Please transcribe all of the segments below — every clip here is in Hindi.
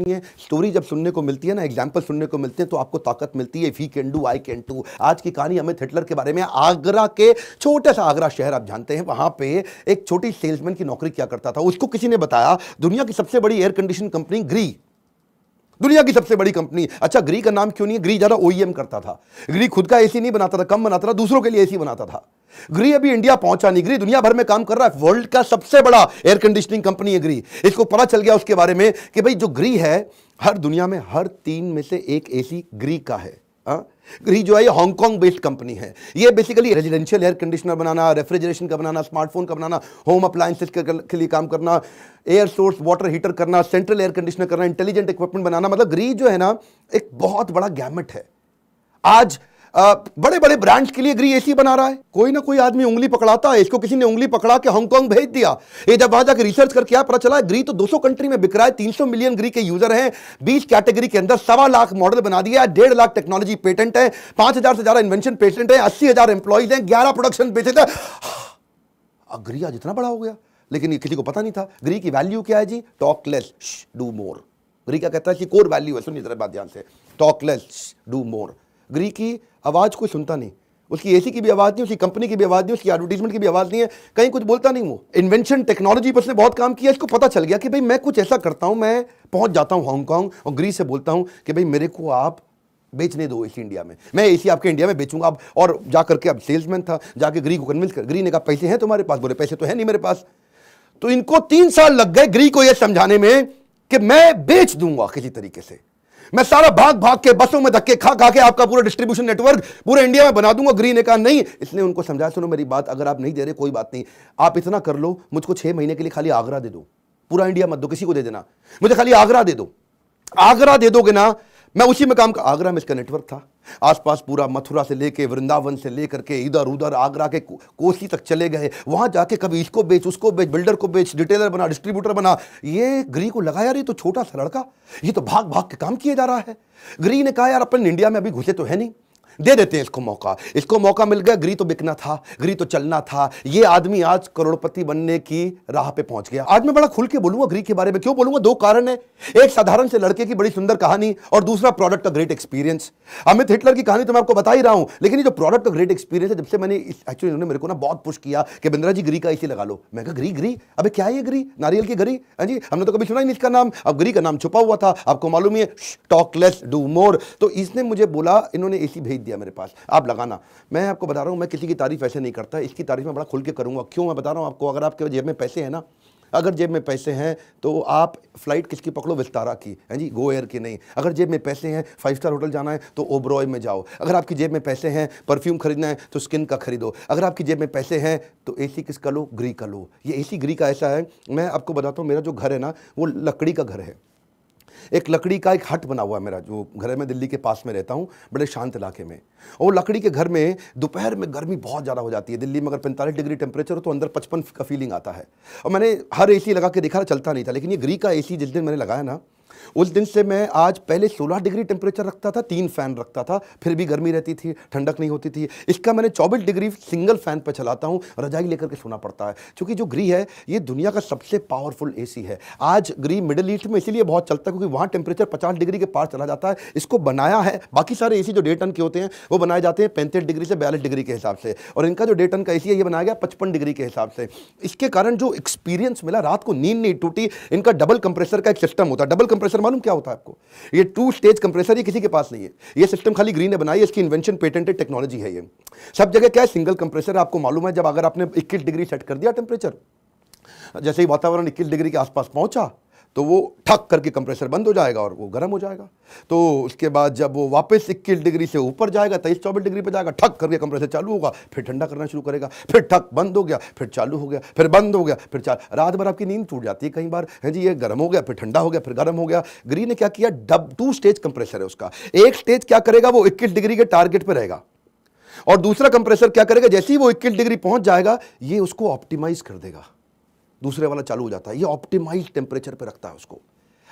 नहीं है स्टोरी जब सुनने को मिलती है ना एग्जाम्पल सुनने को मिलते हैं तो आपको ताकत मिलती है we can do I can do आज की कहानी हमें हिटलर के बारे में आगरा के छोटा सा आगरा शहर आप जानते हैं वहां पे एक छोटी सेल्समैन की नौकरी क्या करता था उसको किसी ने बताया दुनिया की सबसे बड़ी एयर कंडीशन कंपनी ग्री दुनिया की सबसे बड़ी कंपनी अच्छा ग्री का नाम क्यों नहीं है ग्री ज़्यादा ओईएम e करता था ग्री खुद का एसी नहीं बनाता था कम बनाता था दूसरों के लिए एसी बनाता था ग्री अभी इंडिया पहुंचा नहीं ग्री दुनिया भर में काम कर रहा है वर्ल्ड का सबसे बड़ा एयर कंडीशनिंग कंपनी है ग्री इसको पता चल गया उसके बारे में कि भाई जो ग्री है हर दुनिया में हर तीन में से एक एसी ग्री का है आ? हाँ? ग्री जो है ये हांगकांग बेस्ड कंपनी है ये बेसिकली रेजिडेंशियल एयर कंडीशनर बनाना रेफ्रिजरेशन का बनाना स्मार्टफोन का बनाना होम अप्लायंसेस के, के लिए काम करना एयर सोर्स वाटर हीटर करना सेंट्रल एयर कंडीशनर करना इंटेलिजेंट इक्विपमेंट बनाना मतलब ग्री जो है ना एक बहुत बड़ा गैमेट है आज बड़े बड़े ब्रांड्स के लिए ग्री एसी बना रहा है कोई ना कोई आदमी उंगली पकड़ाता है इसको किसी ने उंगली पकड़ा के हांगकांग भेज दिया ये जब वहां जाकर रिसर्च करके आया पता चला ग्री तो 200 कंट्री में बिक रहा है 300 मिलियन ग्री के यूजर हैं 20 कैटेगरी के अंदर सवा लाख मॉडल बना दिया है डेढ़ लाख टेक्नोलॉजी पेटेंट है पांच हजार से ज्यादा इन्वेंशन पेटेंट है अस्सी हजार एम्प्लॉयज है ग्यारह प्रोडक्शन बेचे थे ग्री आज इतना बड़ा हो गया लेकिन ये किसी को पता नहीं था ग्री की वैल्यू क्या है जी टॉकलेस डू मोर ग्री का कहता है कि कोर वैल्यू है सुनिए बात ध्यान से टॉकलेस डू मोर ग्री की आवाज़ को सुनता नहीं उसकी एसी की भी आवाज़ नहीं उसकी कंपनी की भी आवाज़ नहीं उसकी एडवर्टीजमेंट की भी आवाज़ नहीं है कहीं कुछ बोलता नहीं वो इन्वेंशन टेक्नोलॉजी पर उसने बहुत काम किया इसको पता चल गया कि भाई मैं कुछ ऐसा करता हूँ मैं पहुँच जाता हूँ हांगकॉन्ग और ग्री से बोलता हूँ कि भाई मेरे को आप बेचने दो एसी इंडिया में मैं एसी आपके इंडिया में बेचूंगा आप और जा करके अब सेल्समैन था जाके ग्री को कन्विंस कर ग्री ने कहा पैसे हैं तुम्हारे पास बोले पैसे तो है नहीं मेरे पास तो इनको तीन साल लग गए ग्री को यह समझाने में कि मैं बेच दूंगा किसी तरीके से मैं सारा भाग भाग के बसों में धक्के खा खा के आपका पूरा डिस्ट्रीब्यूशन नेटवर्क पूरे इंडिया में बना दूंगा ग्रीन ने कहा नहीं इसने उनको समझाया सुनो मेरी बात अगर आप नहीं दे रहे कोई बात नहीं आप इतना कर लो मुझको छह महीने के लिए खाली आगरा दे दो पूरा इंडिया मत दो किसी को दे देना मुझे खाली आगरा दे दो आगरा दे दोगे ना मैं उसी में काम का आगरा में इसका नेटवर्क था आसपास पूरा मथुरा से लेके वृंदावन से लेकर के इधर उधर आगरा के कोसी तक चले गए वहां जाके कभी इसको बेच उसको बेच बिल्डर को बेच रिटेलर बना डिस्ट्रीब्यूटर बना ये ग्री को लगाया रही तो छोटा सा लड़का ये तो भाग भाग के काम किया जा रहा है ग्री ने कहा यार अपन इंडिया में अभी घुसे तो है नहीं दे देते हैं इसको मौका इसको मौका मिल गया गरी तो बिकना था गरी तो चलना था ये आदमी आज करोड़पति बनने की राह पे पहुंच गया आज मैं बड़ा खुल के बोलूंगा गरी के बारे में क्यों बोलूंगा दो कारण है एक साधारण से लड़के की बड़ी सुंदर कहानी और दूसरा प्रोडक्ट का ग्रेट एक्सपीरियंस अमित हिटलर की कहानी तो मैं आपको बता ही रहा हूं लेकिन ये जो प्रोडक्ट का ग्रेट एक्सपीरियंस है जब से मैंने एक्चुअली उन्होंने मेरे को ना बहुत पुश किया कि बिंद्रा जी गरी का इसी लगा लो मैं कहा गरी गरी अबे क्या है ये नारियल की गरी हाँ जी हमने तो कभी सुना ही नहीं इसका नाम अब गरी का नाम छुपा हुआ था आपको मालूम है टॉकलेस डू मोर तो इसने मुझे बोला इन्होंने ए भेज दिया दिया मेरे पास आप लगाना मैं आपको बता रहा हूँ मैं किसी की तारीफ ऐसे नहीं करता इसकी तारीफ मैं बड़ा खुल के करूँगा क्यों मैं बता रहा हूँ आपको अगर आपके जेब में पैसे हैं ना अगर जेब में पैसे हैं तो आप फ्लाइट किसकी पकड़ो विस्तारा की है जी गो एयर की नहीं अगर जेब में पैसे हैं फाइव स्टार होटल जाना है तो ओब्रॉय में जाओ अगर आपकी जेब में पैसे हैं परफ्यूम खरीदना है तो स्किन का खरीदो अगर आपकी जेब में पैसे हैं तो ए सी किसका लो ग्री का लो ये ए सी ग्री का ऐसा है मैं आपको बताता हूँ मेरा जो घर है ना वो लकड़ी का घर है एक लकड़ी का एक हट बना हुआ है मेरा जो घर है मैं दिल्ली के पास में रहता हूँ बड़े शांत इलाके में और वो लकड़ी के घर में दोपहर में गर्मी बहुत ज़्यादा हो जाती है दिल्ली में अगर पैंतालीस डिग्री टेम्परेचर हो तो अंदर पचपन का फीलिंग आता है और मैंने हर ए लगा के देखा चलता नहीं था लेकिन ये ग्री का ए जिस दिन मैंने लगाया ना उस दिन से मैं आज पहले 16 डिग्री टेम्परेचर रखता था तीन फैन रखता था फिर भी गर्मी रहती थी ठंडक नहीं होती थी इसका मैंने चौबीस डिग्री सिंगल फैन पर चलाता हूँ रजाई लेकर के सोना पड़ता है क्योंकि जो ग्री है ये दुनिया का सबसे पावरफुल ए है आज ग्री मिडिल ईस्ट में इसीलिए बहुत चलता है क्योंकि वहाँ टेम्परेचर पचास डिग्री के पार चला जाता है इसको बनाया है बाकी सारे ए जो डे टन के होते हैं वो बनाए जाते हैं पैंतीस डिग्री से बयालीस डिग्री के हिसाब से और इनका जो डे टन का ए है ये बनाया गया पचपन डिग्री के हिसाब से इसके कारण जो एक्सपीरियंस मिला रात को नींद नहीं टूटी इनका डबल कंप्रेसर का एक सिस्टम होता है डबल कंप्रेसर मालूम क्या होता है आपको ये टू स्टेज कंप्रेसर ये किसी के पास नहीं है ये सिस्टम खाली ग्रीन ने बनाई इसकी इन्वेंशन पेटेंटेड टेक्नोलॉजी है ये सब जगह क्या है सिंगल कंप्रेसर आपको मालूम है जब अगर आपने इक्कीस डिग्री सेट कर दिया टेम्परेचर जैसे ही वातावरण इक्कीस डिग्री के आसपास पहुंचा तो वो ठक करके कंप्रेसर बंद हो जाएगा और वो गर्म हो जाएगा तो उसके बाद जब वो वापस इक्कीस डिग्री से ऊपर जाएगा तेईस चौबीस डिग्री पर जाएगा ठक करके कंप्रेसर चालू होगा फिर ठंडा करना शुरू करेगा फिर ठक बंद हो गया फिर चालू हो गया फिर बंद हो गया फिर चाल रात भर आपकी नींद टूट जाती है कई बार है हाँ जी ये गर्म हो गया फिर ठंडा हो गया फिर गर्म हो गया ग्री ने क्या किया डब टू स्टेज कंप्रेसर है उसका एक स्टेज क्या करेगा वो इक्कीस डिग्री के टारगेट पर रहेगा और दूसरा कंप्रेसर क्या करेगा जैसे ही वो इक्कीस डिग्री पहुंच जाएगा ये उसको ऑप्टिमाइज कर देगा दूसरे वाला चालू हो जाता है ये ऑप्टिमाइज टेम्परेचर पे रखता है उसको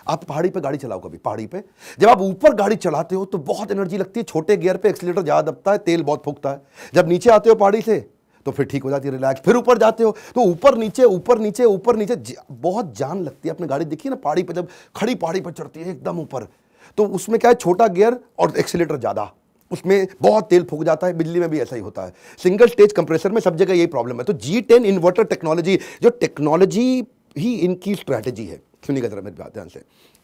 आप पहाड़ी पे गाड़ी चलाओ कभी पहाड़ी पे जब आप ऊपर गाड़ी चलाते हो तो बहुत एनर्जी लगती है छोटे गियर पे एक्सीटर ज़्यादा दबता है तेल बहुत फूकता है जब नीचे आते हो पहाड़ी से तो फिर ठीक हो जाती है रिलैक्स फिर ऊपर जाते हो तो ऊपर नीचे ऊपर नीचे ऊपर नीचे बहुत जान लगती है अपनी गाड़ी देखिए ना पहाड़ी पर जब खड़ी पहाड़ी पर चढ़ती है एकदम ऊपर तो उसमें क्या है छोटा गियर और एक्सीटर ज़्यादा उसमें बहुत तेल फूक जाता है बिजली में भी ऐसा ही होता है सिंगल स्टेज कंप्रेसर में सब जगह यही प्रॉब्लम है तो जी टेन इन्वर्टर टेक्नोलॉजी जो टेक्नोलॉजी ही इनकी स्ट्रैटेजी है सुनिएगा जरा मेरे बात ध्यान से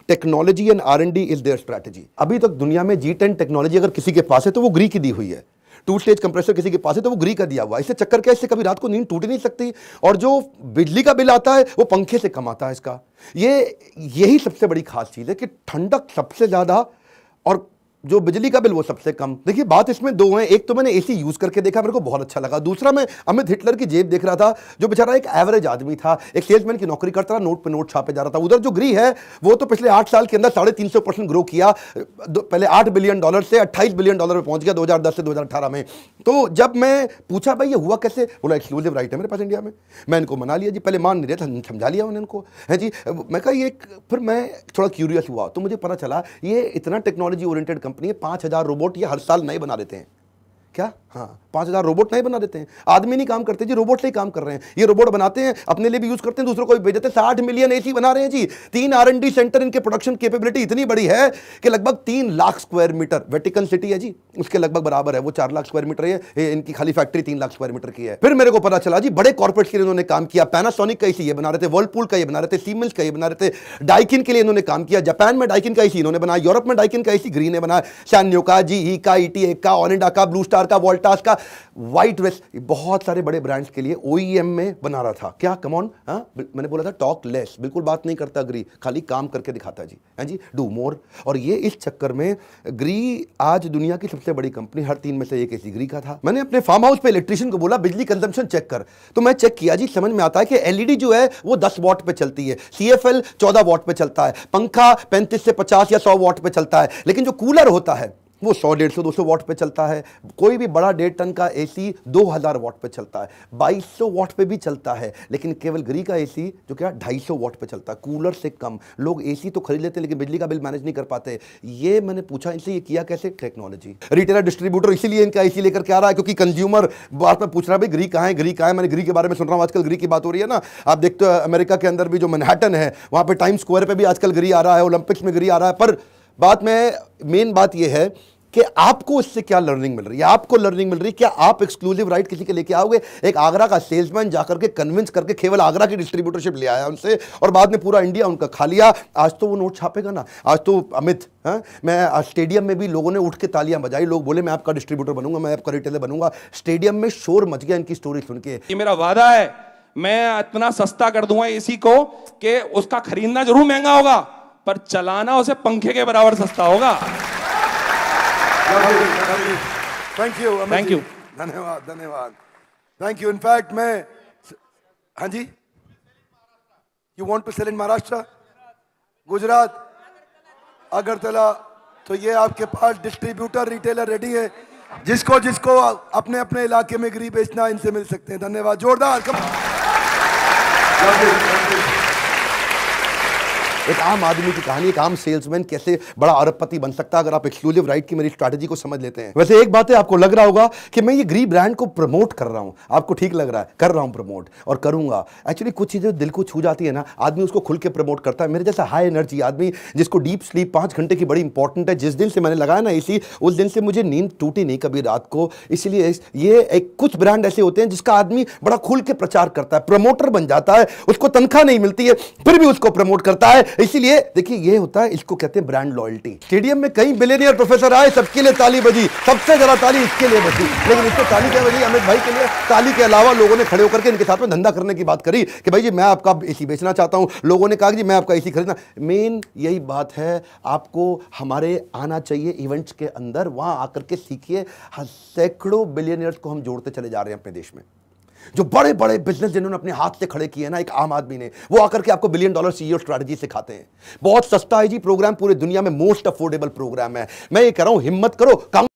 technology and R and D is their strategy अभी तक दुनिया में जी टेन टेक्नोलॉजी अगर किसी के पास है तो वो ग्री की दी हुई है टू स्टेज कंप्रेसर किसी के पास है तो वो ग्री का दिया हुआ है इससे चक्कर क्या इससे कभी रात को नींद टूट नहीं सकती और जो बिजली का बिल आता है वो पंखे से कम आता है इसका ये यही सबसे बड़ी खास चीज़ है कि ठंडक सबसे ज़्यादा और जो बिजली का बिल वो सबसे कम देखिए बात इसमें दो है एक तो मैंने एसी यूज़ करके देखा मेरे को बहुत अच्छा लगा दूसरा मैं अमित हिटलर की जेब देख रहा था जो बेचारा एक एवरेज आदमी था एक सेल्समैन की नौकरी करता था नोट पे नोट छापे जा रहा था उधर जो ग्री है वो तो पिछले आठ साल के अंदर साढ़े तीन सौ परसेंट ग्रो किया पहले आठ बिलियन डॉलर से अट्ठाईस बिलियन डॉलर पर पहुंच गया दो से दो में तो जब मैं पूछा भाई ये हुआ कैसे बोला एक्सक्लूसिव राइट है मेरे पास इंडिया में मैं इनको मना लिया जी पहले मान नहीं रहे समझा लिया उन्होंने इनको है जी मैं कहा ये फिर मैं थोड़ा क्यूरियस हुआ तो मुझे पता चला ये इतना टेक्नोलॉजी ओरिएंटेड कंपनी पांच पाँच हज़ार रोबोट ये हर साल नए बना देते हैं क्या हाँ पाँच हज़ार रोबोट नहीं बना देते हैं आदमी नहीं काम करते जी रोबोट ही काम कर रहे हैं ये रोबोट बनाते हैं अपने लिए भी यूज़ करते हैं दूसरों को भी भेजते हैं साठ मिलियन ए बना रहे हैं जी तीन आर एन डी सेंटर इनके प्रोडक्शन केपेबिलिटी इतनी बड़ी है कि लगभग तीन lakh square metre Vatican City है जी उसके लगभग बराबर है वो चार लाख स्क्वायर मीटर है इनकी खाली फैक्ट्री तीन लाख स्क्वायर मीटर की है फिर मेरे को पता चला जी बड़े कॉर्पोरेट्स के लिए इन्होंने काम किया पैनासोनिक का इसी ये बना रहे थे वर्लपूल का ये बना रहे थे सीमेंस का ये बना रहे थे डाइकिन के लिए इन्होंने काम किया जापान में डाइकिन का इसी इन्होंने बनाया यूरोप में डाइकिन का इसी ग्रीन ने बनाया सैन्यो का जी ई का ई का ऑनिडा का ब्लू स्टार प्रकार का वोल्टास का वाइट वेस्ट बहुत सारे बड़े ब्रांड्स के लिए ओईएम e में बना रहा था क्या कमॉन हाँ? मैंने बोला था टॉक लेस बिल्कुल बात नहीं करता ग्री खाली काम करके दिखाता जी हाँ जी डू मोर और ये इस चक्कर में ग्री आज दुनिया की सबसे बड़ी कंपनी हर तीन में से एक एसी ग्री का था मैंने अपने फार्म हाउस पर इलेक्ट्रिशियन को बोला बिजली कंजम्पशन चेक कर तो मैं चेक किया जी समझ में आता है कि एलईडी e जो है वो दस वॉट पर चलती है सी एफ एल चौदह वॉट पर चलता है पंखा पैंतीस से पचास या सौ वॉट पर चलता है लेकिन जो कूलर होता है वो सौ डेढ़ सौ दो सौ वाट पर चलता है कोई भी बड़ा डेढ़ टन का एसी हजार वाट पर चलता है सौ वाट पर भी चलता है लेकिन केवल गरी का एसी जो क्या ढाई सौ वाट पर चलता है कूलर से कम लोग एसी तो खरीद लेते हैं लेकिन बिजली का बिल मैनेज नहीं कर पाते ये मैंने पूछा इनसे ये किया कैसे टेक्नोलॉजी रिटेलर डिस्ट्रीब्यूटर इसीलिए इनका ए सी लेकर के आ रहा है क्योंकि कंज्यूमर बात में पूछ रहा है भाई गरी कहाँ है गरी कहाँ है मैंने गरी के बारे में सुन रहा हूँ आजकल गरी की बात हो रही है ना आप देखते हो अमेरिका के अंदर भी जो मैनहटन है वहाँ पर टाइम स्क्वायर पर भी आजकल गरी आ रहा है ओलंपिक्स में गरी आ रहा है पर बात में मेन बात यह है कि आपको इससे क्या लर्निंग मिल रही है आपको लर्निंग मिल रही है क्या आप एक्सक्लूसिव राइट किसी के लेके आओगे एक आगरा का सेल्समैन जाकर के कन्विंस करके केवल आगरा की डिस्ट्रीब्यूटरशिप ले आया उनसे और बाद में पूरा इंडिया उनका खा लिया आज तो वो नोट छापेगा ना आज तो अमित हाँ मैं स्टेडियम में भी लोगों ने उठ के तालियां बजाई लोग बोले मैं आपका डिस्ट्रीब्यूटर बनूंगा मैं आपका रिटेलर बनूंगा स्टेडियम में शोर मच गया इनकी स्टोरी सुन के ये मेरा वादा है मैं इतना सस्ता कर दूंगा एसी को कि उसका खरीदना जरूर महंगा होगा पर चलाना उसे पंखे के बराबर सस्ता होगा थैंक यू थैंक यू धन्यवाद धन्यवाद थैंक यू इनफैक्ट मैं हाँ जी you want to sell in Maharashtra Gujarat Agartala तो ये आपके पास डिस्ट्रीब्यूटर रिटेलर रेडी है जिसको जिसको अपने अपने इलाके में गरीब बेचना इनसे मिल सकते हैं धन्यवाद जोरदार कम एक आम आदमी की कहानी एक आम सेल्समैन कैसे बड़ा अरबपति बन सकता है अगर आप एक्सक्लूसिव राइट की मेरी स्ट्रैटेजी को समझ लेते हैं वैसे एक बात है आपको लग रहा होगा कि मैं ये ग्री ब्रांड को प्रमोट कर रहा हूँ आपको ठीक लग रहा है कर रहा हूँ प्रमोट और करूँगा एक्चुअली कुछ चीज़ें दिल को छू जाती है ना आदमी उसको खुल के प्रमोट करता है मेरे जैसा हाई एनर्जी आदमी जिसको डीप स्लीप पाँच घंटे की बड़ी इंपॉर्टेंट है जिस दिन से मैंने लगाया ना इसी उस दिन से मुझे नींद टूटी नहीं कभी रात को इसलिए ये एक कुछ ब्रांड ऐसे होते हैं जिसका आदमी बड़ा खुल के प्रचार करता है प्रमोटर बन जाता है उसको तनख्वाह नहीं मिलती है फिर भी उसको प्रमोट करता है इसीलिए देखिए ये होता है इसको कहते हैं ब्रांड लॉयल्टी स्टेडियम में कई बिलेनियर प्रोफेसर आए सबके लिए ताली बजी सबसे ज्यादा ताली इसके लिए बजी लेकिन इसको ताली क्या बजी अमित भाई के लिए ताली के अलावा लोगों ने खड़े होकर के इनके साथ में धंधा करने की बात करी कि भाई जी मैं आपका ए बेचना चाहता हूँ लोगों ने कहा कि मैं आपका ए खरीदना मेन यही बात है आपको हमारे आना चाहिए इवेंट्स के अंदर वहाँ आकर के सीखिए हाँ, सैकड़ों बिलियनियर्स को हम जोड़ते चले जा रहे हैं अपने देश में जो बड़े बड़े बिजनेस जिन्होंने अपने हाथ से खड़े किए ना एक आम आदमी ने वो आकर के आपको बिलियन डॉलर सीईओ स्ट्रेटजी सिखाते हैं बहुत सस्ता है जी प्रोग्राम पूरी दुनिया में मोस्ट अफोर्डेबल प्रोग्राम है मैं ये कह रहा हूं हिम्मत करो काम